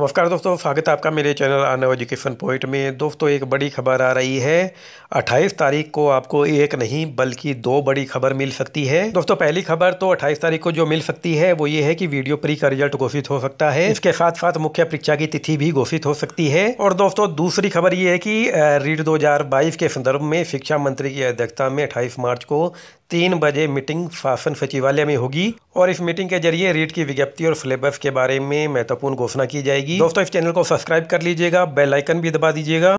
नमस्कार दोस्तों स्वागत है आपका मेरे चैनल आनव एजुकेशन पॉइंट में दोस्तों एक बड़ी खबर आ रही है 28 तारीख को आपको एक नहीं बल्कि दो बड़ी खबर मिल सकती है दोस्तों पहली खबर तो 28 तारीख को जो मिल सकती है वो ये है कि वीडियो प्री का रिजल्ट घोषित हो सकता है इसके साथ साथ मुख्य परीक्षा की तिथि भी घोषित हो सकती है और दोस्तों दूसरी खबर ये है कि रीट दो के संदर्भ में शिक्षा मंत्री की अध्यक्षता में अट्ठाईस मार्च को तीन बजे मीटिंग शासन सचिवालय में होगी और इस मीटिंग के जरिए रीट की विज्ञप्ति और सिलेबस के बारे में महत्वपूर्ण घोषणा की जाएगी जाएगी दोस्तों इस चैनल को सब्सक्राइब कर लीजिएगा बेल आइकन भी दबा दीजिएगा